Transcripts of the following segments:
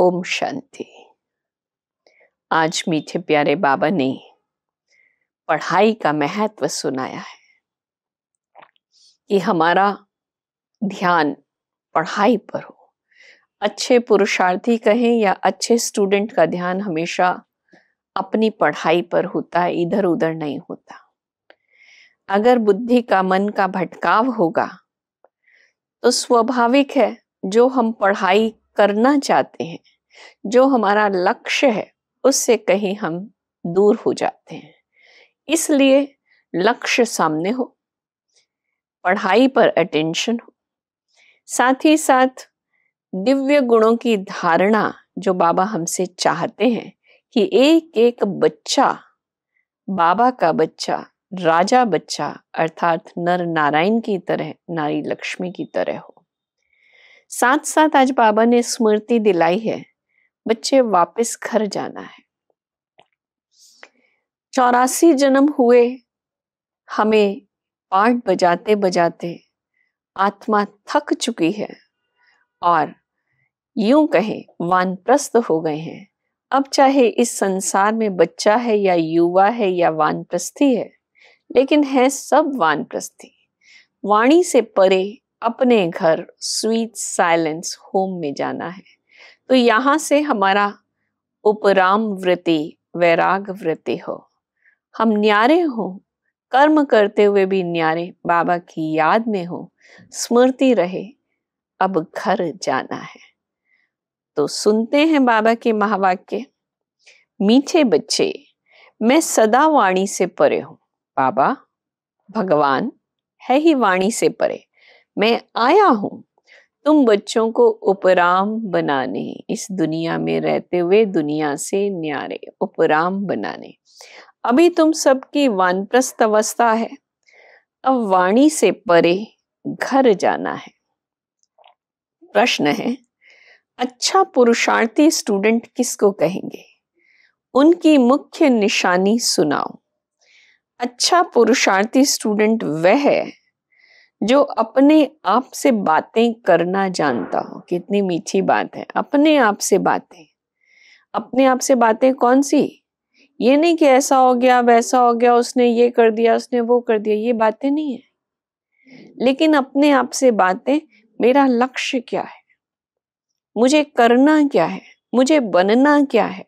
ओम शांति आज मीठे प्यारे बाबा ने पढ़ाई का महत्व सुनाया है कि हमारा ध्यान पढ़ाई पर हो अच्छे पुरुषार्थी कहें या अच्छे स्टूडेंट का ध्यान हमेशा अपनी पढ़ाई पर होता है इधर उधर नहीं होता अगर बुद्धि का मन का भटकाव होगा तो स्वाभाविक है जो हम पढ़ाई करना चाहते हैं जो हमारा लक्ष्य है उससे कहीं हम दूर हो जाते हैं इसलिए लक्ष्य सामने हो पढ़ाई पर अटेंशन हो साथ ही साथ दिव्य गुणों की धारणा जो बाबा हमसे चाहते हैं कि एक एक बच्चा बाबा का बच्चा राजा बच्चा अर्थात नर नारायण की तरह नारी लक्ष्मी की तरह हो साथ साथ आज बाबा ने स्मृति दिलाई है बच्चे वापस घर जाना है चौरासी जन्म हुए हमें पाठ बजाते बजाते आत्मा थक चुकी है और यूं कहें वानप्रस्त हो गए हैं अब चाहे इस संसार में बच्चा है या युवा है या वानप्रस्थी है लेकिन है सब वानप्रस्थी वाणी से परे अपने घर स्वीट साइलेंस होम में जाना है तो यहाँ से हमारा उपराम वृत्ति वैराग वृत्ति हो हम न्यारे हो कर्म करते हुए भी न्यारे बाबा की याद में हो स्मृति रहे अब घर जाना है तो सुनते हैं बाबा के महावाक्य मीठे बच्चे मैं सदा वाणी से परे हूँ बाबा भगवान है ही वाणी से परे मैं आया हूँ तुम बच्चों को उपराम बनाने इस दुनिया में रहते हुए दुनिया से न्यारे उपराम बनाने अभी तुम सबकी प्रस्त अवस्था है अब वाणी से परे घर जाना है प्रश्न है अच्छा पुरुषार्थी स्टूडेंट किसको कहेंगे उनकी मुख्य निशानी सुनाओ अच्छा पुरुषार्थी स्टूडेंट वह है जो अपने आप से बातें करना जानता हो कितनी मीठी बात है अपने आप से बातें अपने आप से बातें कौन सी ये नहीं कि ऐसा हो गया वैसा हो गया उसने ये कर दिया उसने वो कर दिया ये बातें नहीं है लेकिन अपने आप से बातें मेरा लक्ष्य क्या है मुझे करना क्या है मुझे बनना क्या है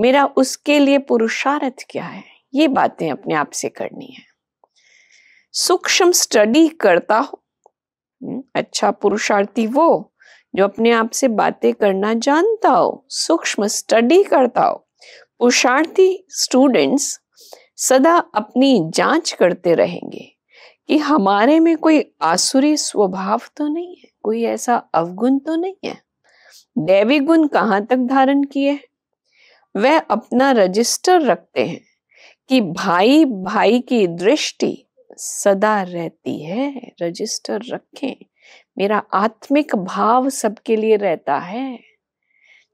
मेरा उसके लिए पुरुषार्थ क्या है ये बातें अपने आप से करनी है सूक्ष्म स्टडी करता हो हम्म, अच्छा पुरुषार्थी वो जो अपने आप से बातें करना जानता हो सूक्ष्म स्टडी करता हो पुरुषार्थी स्टूडेंट्स सदा अपनी जांच करते रहेंगे कि हमारे में कोई आसुरी स्वभाव तो नहीं है कोई ऐसा अवगुण तो नहीं है दैवी गुण कहाँ तक धारण किए हैं वह अपना रजिस्टर रखते हैं कि भाई भाई की दृष्टि सदा रहती है रजिस्टर रखें मेरा आत्मिक भाव सबके लिए रहता है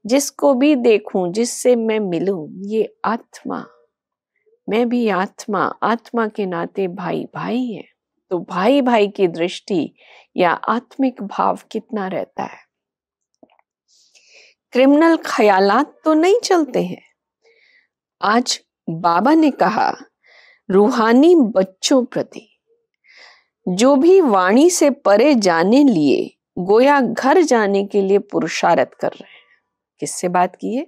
जिसको भी देखूं जिससे मैं मिलूं ये आत्मा मैं भी आत्मा आत्मा के नाते भाई भाई है तो भाई भाई की दृष्टि या आत्मिक भाव कितना रहता है क्रिमिनल ख्यालात तो नहीं चलते हैं आज बाबा ने कहा रूहानी बच्चों प्रति जो भी वाणी से परे जाने लिए गोया घर जाने के लिए पुरुषारत कर रहे हैं किससे बात की है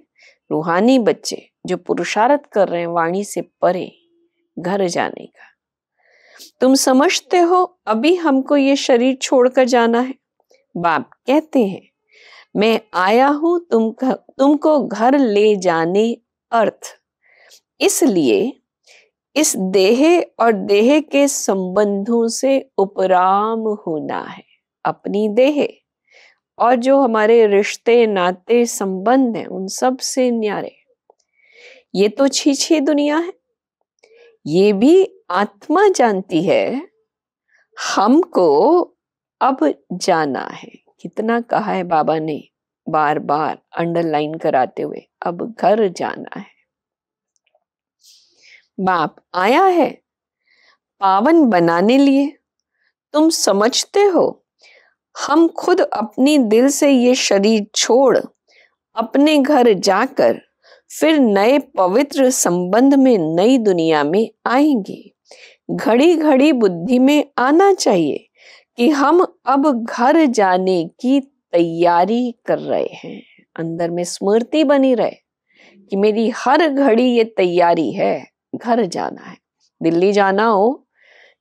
रूहानी बच्चे जो पुरुषारत कर रहे हैं वाणी से परे घर जाने का तुम समझते हो अभी हमको ये शरीर छोड़कर जाना है बाप कहते हैं मैं आया हूं तुम तुमको घर ले जाने अर्थ इसलिए इस देह और देह के संबंधों से उपराम होना है अपनी देह और जो हमारे रिश्ते नाते संबंध हैं उन सब से न्यारे ये तो छी छी दुनिया है ये भी आत्मा जानती है हमको अब जाना है कितना कहा है बाबा ने बार बार अंडरलाइन कराते हुए अब घर जाना है बाप आया है पावन बनाने लिए तुम समझते हो हम खुद अपनी दिल से ये शरीर छोड़ अपने घर जाकर फिर नए पवित्र संबंध में नई दुनिया में आएंगे घड़ी घड़ी बुद्धि में आना चाहिए कि हम अब घर जाने की तैयारी कर रहे हैं अंदर में स्मृति बनी रहे कि मेरी हर घड़ी ये तैयारी है घर जाना है दिल्ली जाना हो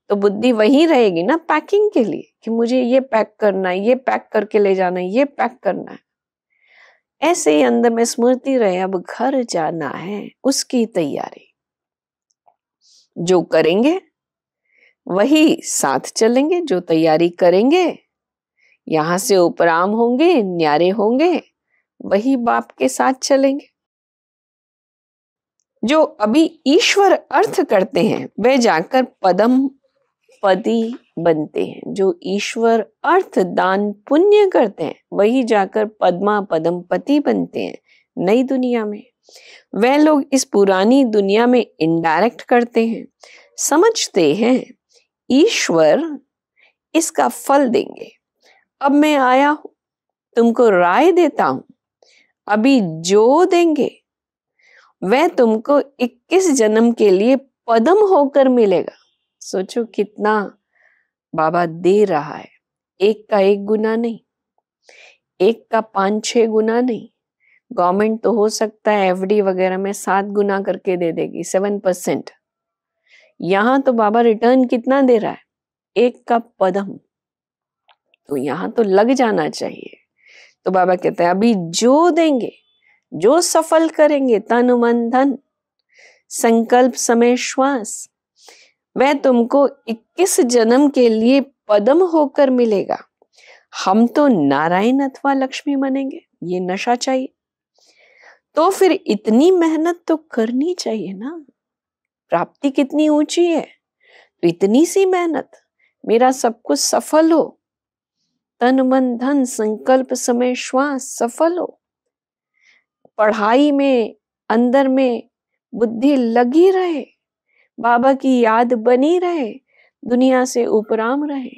तो बुद्धि वही रहेगी ना पैकिंग के लिए कि मुझे ये पैक करना है ये पैक करके ले जाना है ये पैक करना है ऐसे ही अंदर में स्मृति रहे अब घर जाना है उसकी तैयारी जो करेंगे वही साथ चलेंगे जो तैयारी करेंगे यहां से उपराम होंगे न्यारे होंगे वही बाप के साथ चलेंगे जो अभी ईश्वर अर्थ करते हैं वे जाकर पदम पति बनते हैं जो ईश्वर अर्थ दान पुण्य करते हैं वही जाकर पद्मा पदम पति बनते हैं नई दुनिया में वह लोग इस पुरानी दुनिया में इनडायरेक्ट करते हैं समझते हैं ईश्वर इसका फल देंगे अब मैं आया हूं तुमको राय देता हूं अभी जो देंगे वह तुमको 21 जन्म के लिए पदम होकर मिलेगा सोचो कितना बाबा दे रहा है एक का एक गुना नहीं एक का पांच छह गुना नहीं गवर्नमेंट तो हो सकता है एफडी वगैरह में सात गुना करके दे देगी सेवन परसेंट यहाँ तो बाबा रिटर्न कितना दे रहा है एक का पदम तो यहाँ तो लग जाना चाहिए तो बाबा कहते हैं अभी जो देंगे जो सफल करेंगे तन मन धन संकल्प समय श्वास वह तुमको 21 जन्म के लिए पदम होकर मिलेगा हम तो नारायण अथवा लक्ष्मी बनेंगे ये नशा चाहिए तो फिर इतनी मेहनत तो करनी चाहिए ना प्राप्ति कितनी ऊंची है तो इतनी सी मेहनत मेरा सब कुछ सफल हो तन मन धन संकल्प समय श्वास सफल हो पढ़ाई में अंदर में बुद्धि लगी रहे बाबा की याद बनी रहे दुनिया से उपराम रहे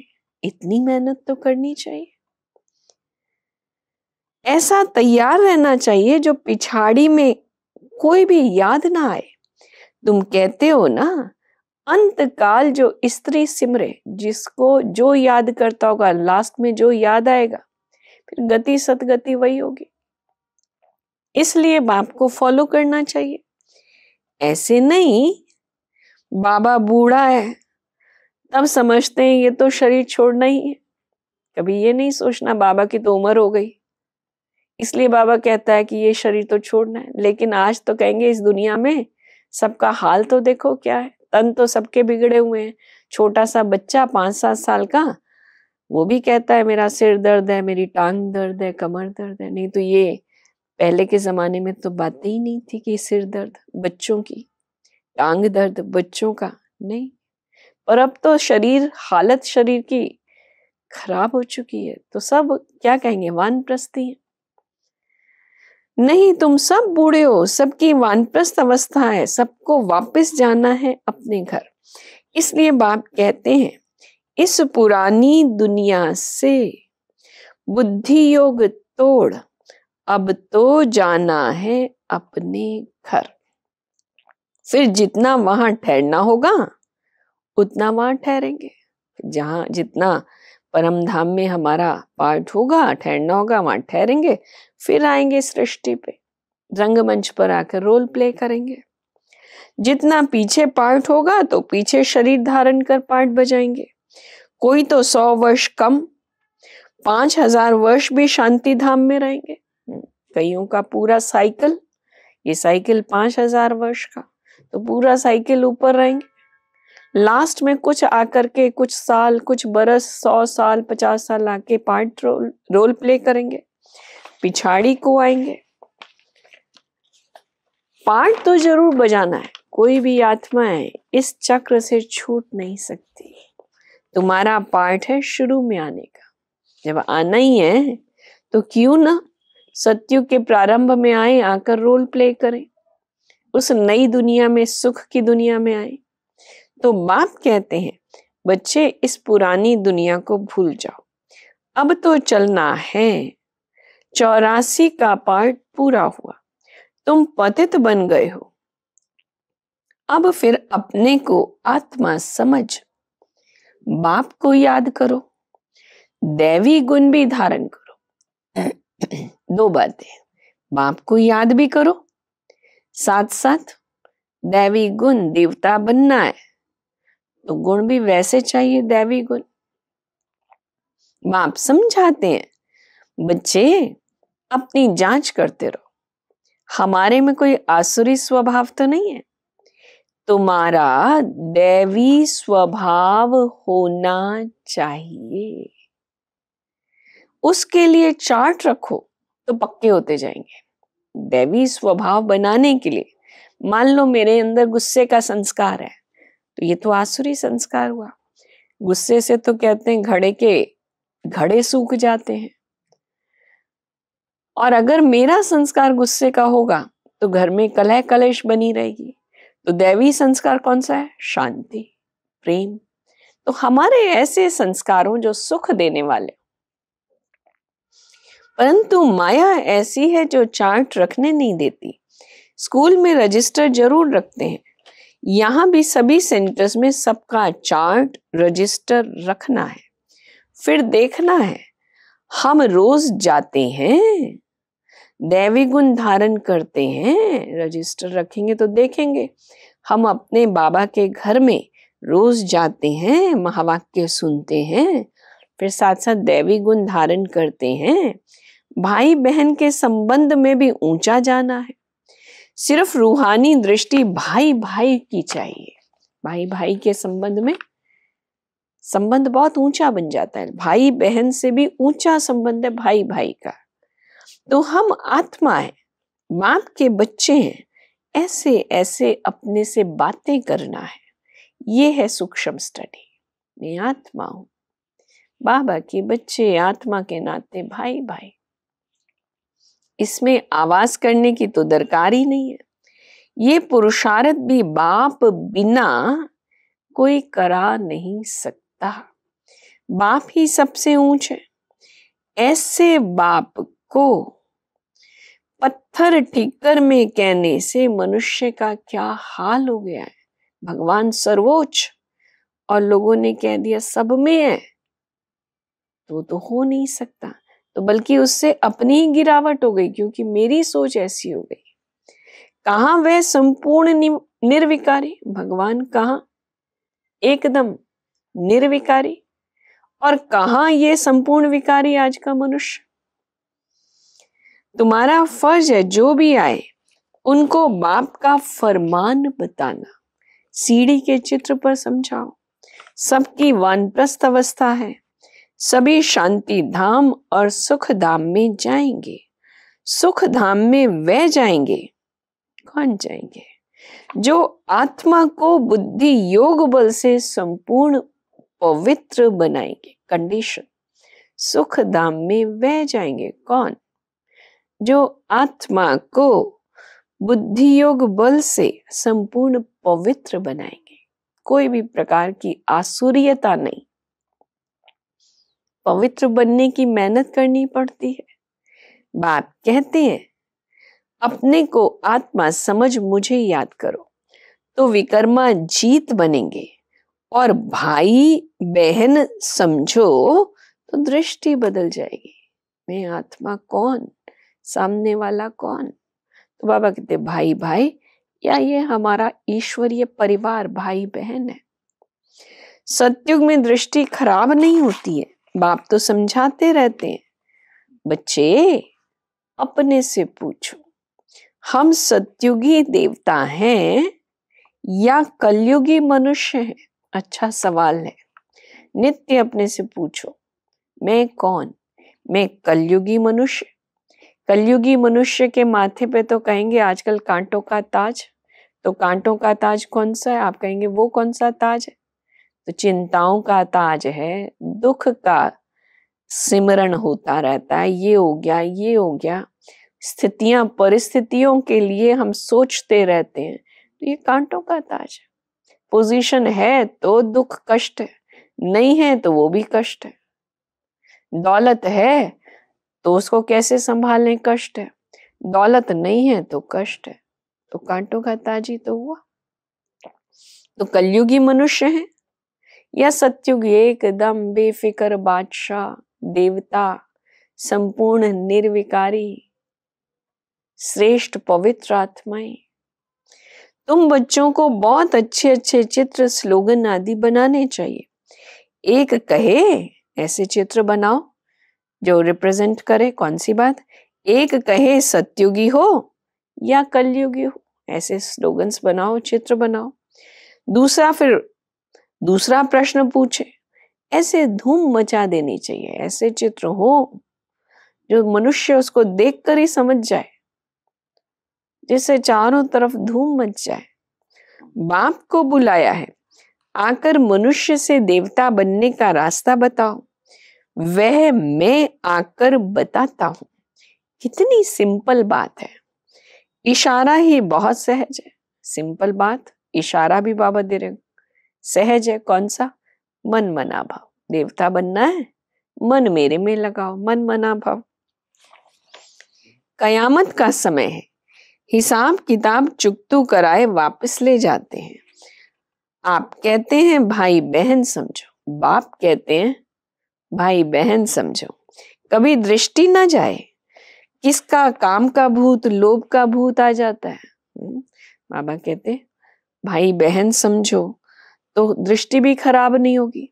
इतनी मेहनत तो करनी चाहिए ऐसा तैयार रहना चाहिए जो पिछाड़ी में कोई भी याद ना आए तुम कहते हो ना अंतकाल जो स्त्री सिमरे जिसको जो याद करता होगा लास्ट में जो याद आएगा फिर गति सतगति वही होगी इसलिए बाप को फॉलो करना चाहिए ऐसे नहीं बाबा बूढ़ा है तब समझते हैं ये तो शरीर छोड़ना ही है कभी ये नहीं सोचना बाबा की तो उम्र हो गई इसलिए बाबा कहता है कि ये शरीर तो छोड़ना है लेकिन आज तो कहेंगे इस दुनिया में सबका हाल तो देखो क्या है तन तो सबके बिगड़े हुए हैं छोटा सा बच्चा पांच सात साल का वो भी कहता है मेरा सिर दर्द है मेरी टांग दर्द है कमर दर्द है नहीं तो ये पहले के ज़माने में तो बातें ही नहीं थी कि सिर दर्द बच्चों की टांग दर्द बच्चों का नहीं और अब तो शरीर हालत शरीर की खराब हो चुकी है तो सब क्या कहेंगे वानप्रस्थी है नहीं तुम सब बूढ़े हो सबकी वानप्रस्थ अवस्था है सबको वापस जाना है अपने घर इसलिए बाप कहते हैं इस पुरानी दुनिया से बुद्धि योग तोड़ अब तो जाना है अपने घर फिर जितना वहां ठहरना होगा उतना वहां ठहरेंगे जहा जितना परम धाम में हमारा पाठ होगा ठहरना होगा वहां ठहरेंगे फिर आएंगे सृष्टि पे रंगमंच पर आकर रोल प्ले करेंगे जितना पीछे पाठ होगा तो पीछे शरीर धारण कर पाठ बजाएंगे कोई तो सौ वर्ष कम पांच हजार वर्ष भी शांति धाम में रहेंगे कईयों का पूरा साइकिल ये साइकिल पांच हजार वर्ष का तो पूरा साइकिल ऊपर रहेंगे लास्ट में कुछ आकर के कुछ साल कुछ बरस सौ साल पचास साल आके पार्ट रोल रोल प्ले करेंगे पिछाड़ी को आएंगे पार्ट तो जरूर बजाना है कोई भी आत्मा है इस चक्र से छूट नहीं सकती तुम्हारा पार्ट है शुरू में आने का जब आना ही है तो क्यों ना सत्यु के प्रारंभ में आए आकर रोल प्ले करें उस नई दुनिया में सुख की दुनिया में आए तो बाप कहते हैं बच्चे इस पुरानी दुनिया को भूल जाओ अब तो चलना है चौरासी का पार्ट पूरा हुआ तुम पतित बन गए हो अब फिर अपने को आत्मा समझ बाप को याद करो दैवी गुण भी धारण करो दो बातें बाप को याद भी करो साथ साथ दैवी गुण देवता बनना है तो गुण भी वैसे चाहिए दैवी गुण बाप समझाते हैं बच्चे अपनी जांच करते रहो हमारे में कोई आसुरी स्वभाव तो नहीं है तुम्हारा दैवी स्वभाव होना चाहिए उसके लिए चार्ट रखो तो पक्के होते जाएंगे दैवी स्वभाव बनाने के लिए मान लो मेरे अंदर गुस्से का संस्कार है तो ये तो आसुरी संस्कार हुआ गुस्से से तो कहते हैं घड़े के घड़े सूख जाते हैं और अगर मेरा संस्कार गुस्से का होगा तो घर में कलह कलेश बनी रहेगी तो दैवी संस्कार कौन सा है शांति प्रेम तो हमारे ऐसे संस्कारों जो सुख देने वाले परंतु माया ऐसी है जो चार्ट रखने नहीं देती स्कूल में रजिस्टर जरूर रखते हैं यहाँ भी सभी सेंटर्स में सबका चार्ट रजिस्टर रखना है फिर देखना है हम रोज जाते हैं दैवी गुण धारण करते हैं रजिस्टर रखेंगे तो देखेंगे हम अपने बाबा के घर में रोज जाते हैं महावाक्य सुनते हैं फिर साथ साथ दैवी गुण धारण करते हैं भाई बहन के संबंध में भी ऊंचा जाना है सिर्फ रूहानी दृष्टि भाई भाई की चाहिए भाई भाई के संबंध में संबंध बहुत ऊंचा बन जाता है भाई बहन से भी ऊंचा संबंध है भाई भाई का तो हम आत्मा है बाप के बच्चे हैं ऐसे ऐसे अपने से बातें करना है ये है सूक्ष्म स्टडी मैं आत्मा हूं बाबा के बच्चे आत्मा के नाते भाई भाई इसमें आवाज करने की तो दरकार ही नहीं है ये पुरुषार्थ भी बाप बिना कोई करा नहीं सकता बाप ही सबसे ऊंच है ऐसे बाप को पत्थर ठीकर में कहने से मनुष्य का क्या हाल हो गया है भगवान सर्वोच्च और लोगों ने कह दिया सब में है तो तो हो नहीं सकता तो बल्कि उससे अपनी ही गिरावट हो गई क्योंकि मेरी सोच ऐसी हो गई कहा वह संपूर्ण निर्विकारी भगवान कहा एकदम निर्विकारी और कहा ये संपूर्ण विकारी आज का मनुष्य तुम्हारा फर्ज है जो भी आए उनको बाप का फरमान बताना सीढ़ी के चित्र पर समझाओ सबकी वानप्रस्त अवस्था है सभी शांति धाम और सुख धाम में जाएंगे सुख धाम में वे जाएंगे कौन जाएंगे जो आत्मा को बुद्धि योग बल से संपूर्ण पवित्र बनाएंगे कंडीशन सुख धाम में वे जाएंगे कौन जो आत्मा को बुद्धि योग बल से संपूर्ण पवित्र बनाएंगे कोई भी प्रकार की आसुरीयता नहीं पवित्र बनने की मेहनत करनी पड़ती है बाप कहते हैं अपने को आत्मा समझ मुझे याद करो तो विकर्मा जीत बनेंगे और भाई बहन समझो तो दृष्टि बदल जाएगी मैं आत्मा कौन सामने वाला कौन तो बाबा कहते भाई भाई या ये हमारा ईश्वरीय परिवार भाई बहन है सत्युग में दृष्टि खराब नहीं होती है बाप तो समझाते रहते हैं बच्चे अपने से पूछो हम सत्युगी देवता हैं या कलयुगी मनुष्य हैं अच्छा सवाल है नित्य अपने से पूछो मैं कौन मैं कलयुगी मनुष्य कलयुगी मनुष्य के माथे पे तो कहेंगे आजकल कांटों का ताज तो कांटों का ताज कौन सा है आप कहेंगे वो कौन सा ताज है तो चिंताओं का ताज है दुख का सिमरण होता रहता है ये हो गया ये हो गया स्थितियां परिस्थितियों के लिए हम सोचते रहते हैं तो ये कांटों का ताज है पोजीशन है तो दुख कष्ट है नहीं है तो वो भी कष्ट है दौलत है तो उसको कैसे संभालें कष्ट है दौलत नहीं है तो कष्ट है तो कांटों का ताजी तो हुआ तो कलयुगी मनुष्य है यह सत्युग एकदम बेफिकर बादशाह देवता संपूर्ण निर्विकारी श्रेष्ठ पवित्र आत्माए तुम बच्चों को बहुत अच्छे अच्छे चित्र स्लोगन आदि बनाने चाहिए एक कहे ऐसे चित्र बनाओ जो रिप्रेजेंट करे कौन सी बात एक कहे सत्युगी हो या कलयुगी हो ऐसे स्लोगन्स बनाओ चित्र बनाओ दूसरा फिर दूसरा प्रश्न पूछे ऐसे धूम मचा देनी चाहिए ऐसे चित्र हो जो मनुष्य उसको देखकर ही समझ जाए जिससे चारों तरफ धूम मच जाए बाप को बुलाया है आकर मनुष्य से देवता बनने का रास्ता बताओ वह मैं आकर बताता हूं कितनी सिंपल बात है इशारा ही बहुत सहज है सिंपल बात इशारा भी बाबा दे रहे सहज है कौन सा मन मना भाव देवता बनना है मन मेरे में लगाओ मन मना भाव कयामत का समय है हिसाब किताब चुकतू कराए वापस ले जाते हैं आप कहते हैं भाई बहन समझो बाप कहते हैं भाई बहन समझो कभी दृष्टि ना जाए किसका काम का भूत लोभ का भूत आ जाता है हम्म, बाबा कहते भाई बहन समझो तो दृष्टि भी खराब नहीं होगी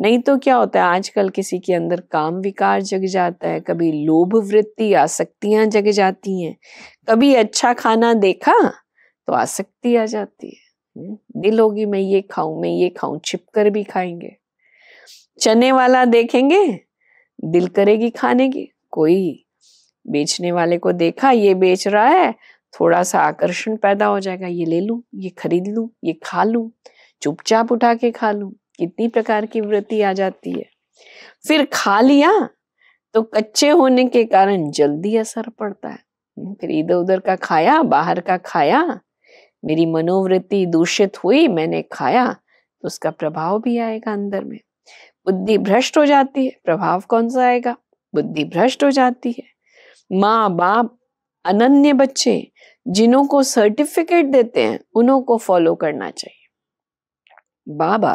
नहीं तो क्या होता है आजकल किसी के अंदर काम विकार जग जाता है कभी लोभ वृत्ति आसक्तियां जग जाती हैं कभी अच्छा खाना देखा तो आसक्ति आ जाती है हम्म, दिल होगी मैं ये खाऊं मैं ये खाऊं छिप कर भी खाएंगे चने वाला देखेंगे दिल करेगी खाने की कोई बेचने वाले को देखा ये बेच रहा है थोड़ा सा आकर्षण पैदा हो जाएगा ये ले लूं ये खरीद लूं ये खा लूं चुपचाप उठा के खा लू कितनी प्रकार की वृत्ति आ जाती है फिर खा लिया तो कच्चे होने के कारण जल्दी असर पड़ता है फिर इधर उधर का खाया बाहर का खाया मेरी मनोवृत्ति दूषित हुई मैंने खाया तो उसका प्रभाव भी आएगा अंदर में बुद्धि भ्रष्ट हो जाती है प्रभाव कौन सा आएगा बुद्धि भ्रष्ट हो जाती है माँ बाप अनन्य बच्चे जिन्हों को सर्टिफिकेट देते हैं उन्हों को फॉलो करना चाहिए बाबा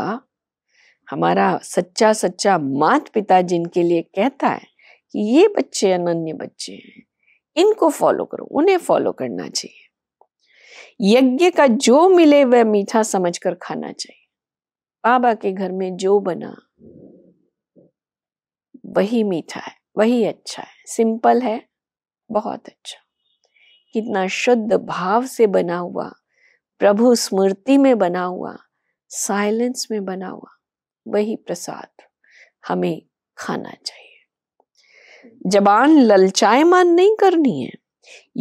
हमारा सच्चा सच्चा मात पिता जिनके लिए कहता है कि ये बच्चे अनन्य बच्चे हैं इनको फॉलो करो उन्हें फॉलो करना चाहिए यज्ञ का जो मिले वह मीठा समझकर खाना चाहिए बाबा के घर में जो बना वही मीठा है वही अच्छा है सिंपल है बहुत अच्छा कितना शुद्ध भाव से बना हुआ प्रभु स्मृति में बना हुआ साइलेंस में बना हुआ वही प्रसाद हमें खाना चाहिए जबान ललचायमान नहीं करनी है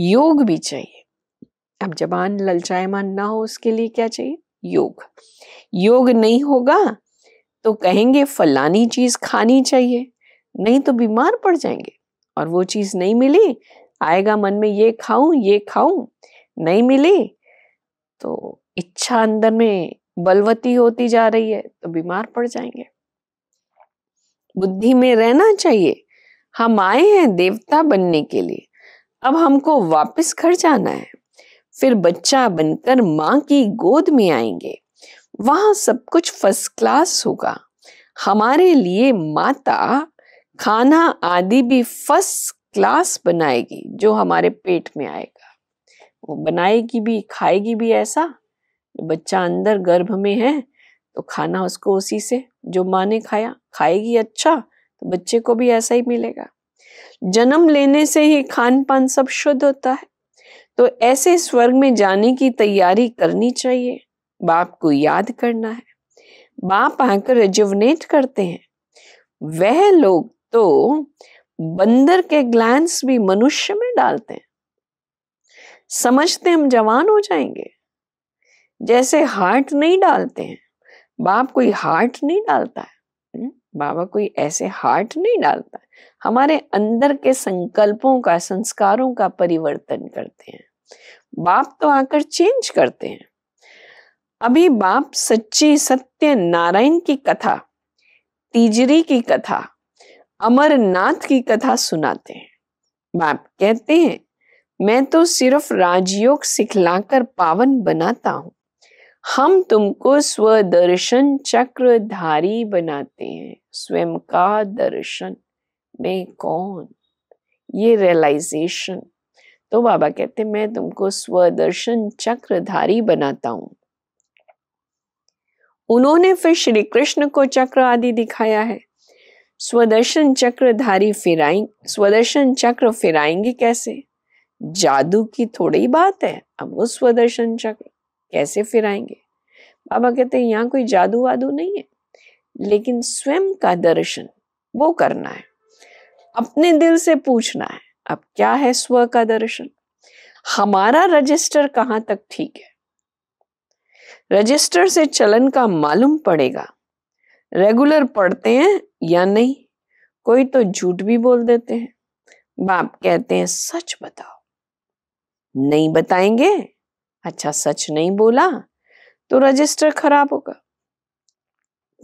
योग भी चाहिए अब जबान ललचायमान ना हो उसके लिए क्या चाहिए योग योग नहीं होगा तो कहेंगे फलानी चीज खानी चाहिए नहीं तो बीमार पड़ जाएंगे और वो चीज नहीं मिली आएगा मन में ये खाऊं ये खाऊं नहीं मिली तो इच्छा अंदर में बलवती होती जा रही है तो बीमार पड़ जाएंगे बुद्धि में रहना चाहिए हम आए हैं देवता बनने के लिए अब हमको वापस घर जाना है फिर बच्चा बनकर माँ की गोद में आएंगे वहां सब कुछ फर्स्ट क्लास होगा हमारे लिए माता खाना आदि भी फर्स्ट क्लास बनाएगी जो हमारे पेट में आएगा वो बनाएगी भी खाएगी भी ऐसा बच्चा अंदर गर्भ में है तो खाना उसको उसी से जो माँ ने खाया खाएगी अच्छा तो बच्चे को भी ऐसा ही मिलेगा जन्म लेने से ही खान पान सब शुद्ध होता है तो ऐसे स्वर्ग में जाने की तैयारी करनी चाहिए बाप को याद करना है बाप आकर रेजुवनेट करते हैं वह लोग तो बंदर के ग्लैंड्स भी मनुष्य में डालते हैं समझते हम जवान हो जाएंगे जैसे हार्ट नहीं डालते हैं बाप कोई हार्ट नहीं डालता है हम्म, बाबा कोई ऐसे हार्ट नहीं डालता हमारे अंदर के संकल्पों का संस्कारों का परिवर्तन करते हैं बाप तो आकर चेंज करते हैं अभी बाप सच्ची सत्य नारायण की कथा तीजरी की कथा अमरनाथ की कथा सुनाते हैं बाप कहते हैं मैं तो सिर्फ राजयोग सिखलाकर पावन बनाता हूं हम तुमको स्वदर्शन चक्रधारी बनाते हैं स्वयं का दर्शन में कौन ये रियलाइजेशन तो बाबा कहते मैं तुमको स्वदर्शन चक्रधारी बनाता हूं उन्होंने फिर श्री कृष्ण को चक्र आदि दिखाया है स्वदर्शन चक्रधारी फिराई स्वदर्शन चक्र फिराएंगे कैसे जादू की थोड़ी बात है अब वो स्वदर्शन चक्र कैसे फिर आएंगे बाबा कहते हैं यहाँ कोई जादू वादू नहीं है लेकिन स्वयं का दर्शन वो करना है अपने दिल से पूछना है अब क्या है स्व का दर्शन हमारा रजिस्टर कहाँ तक ठीक है रजिस्टर से चलन का मालूम पड़ेगा रेगुलर पढ़ते हैं या नहीं कोई तो झूठ भी बोल देते हैं बाप कहते हैं सच बताओ नहीं बताएंगे अच्छा सच नहीं बोला तो रजिस्टर खराब होगा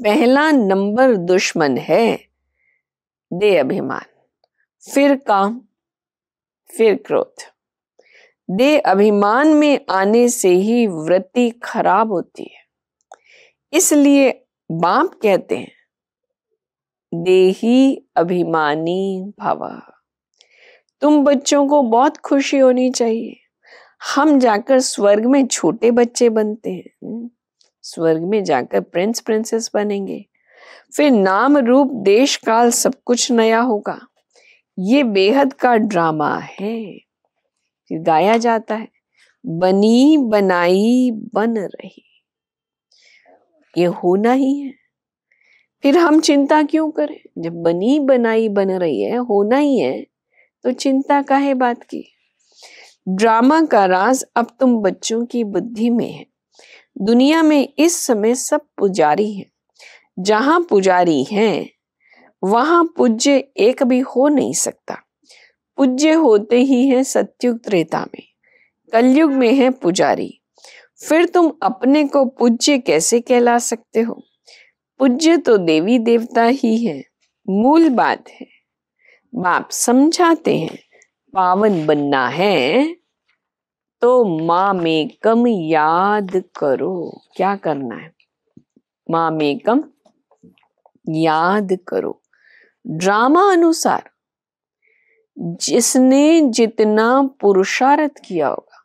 पहला नंबर दुश्मन है दे अभिमान फिर काम फिर क्रोध दे अभिमान में आने से ही वृत्ति खराब होती है इसलिए बाप कहते हैं देही अभिमानी भव तुम बच्चों को बहुत खुशी होनी चाहिए हम जाकर स्वर्ग में छोटे बच्चे बनते हैं हम्म, स्वर्ग में जाकर प्रिंस प्रिंसेस बनेंगे फिर नाम रूप देश काल सब कुछ नया होगा ये बेहद का ड्रामा है फिर गाया जाता है बनी बनाई बन रही ये होना ही है फिर हम चिंता क्यों करें जब बनी बनाई बन रही है होना ही है तो चिंता का है बात की ड्रामा का राज अब तुम बच्चों की बुद्धि में है दुनिया में इस समय सब पुजारी हैं जहाँ पुजारी हैं वहां पूज्य एक भी हो नहीं सकता पूज्य होते ही है सत्युग त्रेता में कलयुग में है पुजारी फिर तुम अपने को पूज्य कैसे कहला सकते हो पूज्य तो देवी देवता ही है मूल बात है बाप समझाते हैं पावन बनना है तो माँ में कम याद करो क्या करना है माँ में कम याद करो ड्रामा अनुसार जिसने जितना पुरुषार्थ किया होगा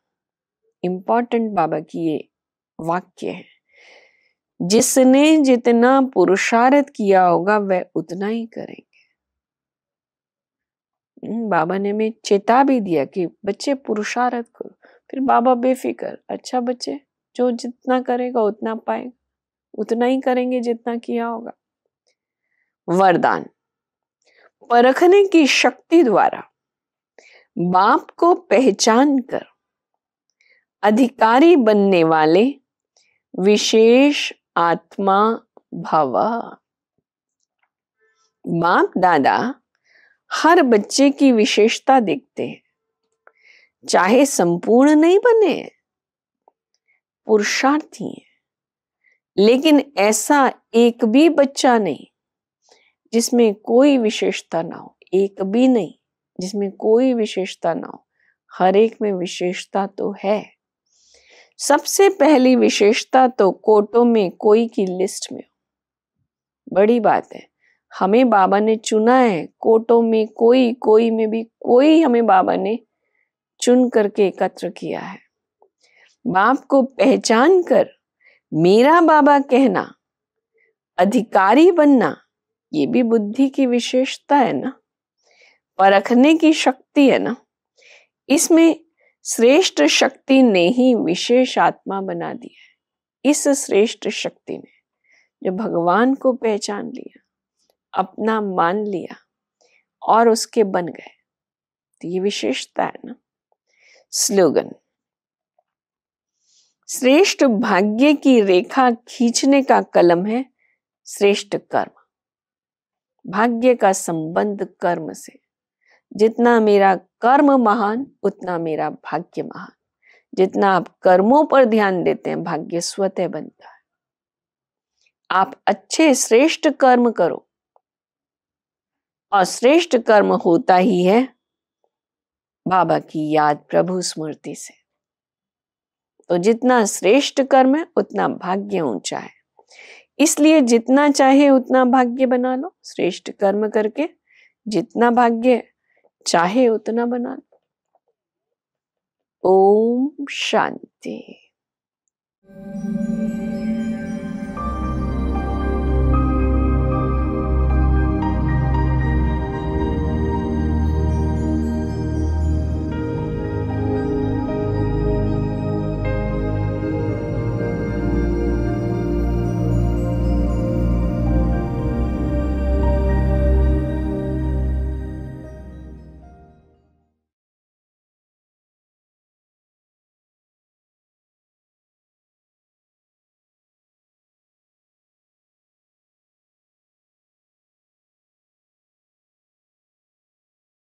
इंपॉर्टेंट बाबा की ये वाक्य है जिसने जितना पुरुषार्थ किया होगा वह उतना ही करेंगे हम्म, बाबा ने हमें चेता भी दिया कि बच्चे पुरुषार्थ करो फिर बाबा बेफिक्र अच्छा बच्चे जो जितना करेगा उतना पाएगा उतना ही करेंगे जितना किया होगा वरदान परखने की शक्ति द्वारा बाप को पहचान कर अधिकारी बनने वाले विशेष आत्मा भव बाप दादा हर बच्चे की विशेषता देखते हैं चाहे संपूर्ण नहीं बने पुरुषार्थी हैं लेकिन ऐसा एक भी बच्चा नहीं जिसमें कोई विशेषता ना हो एक भी नहीं जिसमें कोई विशेषता ना हो हर एक में विशेषता तो है सबसे पहली विशेषता तो कोटों में कोई की लिस्ट में हो बड़ी बात है हमें बाबा ने चुना है कोटों में कोई कोई में भी कोई हमें बाबा ने चुन करके एकत्र किया है बाप को पहचान कर मेरा बाबा कहना अधिकारी बनना ये भी बुद्धि की विशेषता है ना परखने की शक्ति है ना इसमें श्रेष्ठ शक्ति ने ही विशेष आत्मा बना दिया इस श्रेष्ठ शक्ति ने जो भगवान को पहचान लिया अपना मान लिया और उसके बन गए तो ये विशेषता है ना स्लोगन श्रेष्ठ भाग्य की रेखा खींचने का कलम है श्रेष्ठ कर्म भाग्य का संबंध कर्म से जितना मेरा कर्म महान उतना मेरा भाग्य महान जितना आप कर्मों पर ध्यान देते हैं भाग्य स्वतः बनता है आप अच्छे श्रेष्ठ कर्म करो और श्रेष्ठ कर्म होता ही है बाबा की याद प्रभु स्मृति से तो जितना श्रेष्ठ कर्म है उतना भाग्य ऊंचा है इसलिए जितना चाहे उतना भाग्य बना लो श्रेष्ठ कर्म करके जितना भाग्य चाहे उतना बना लो ओम शांति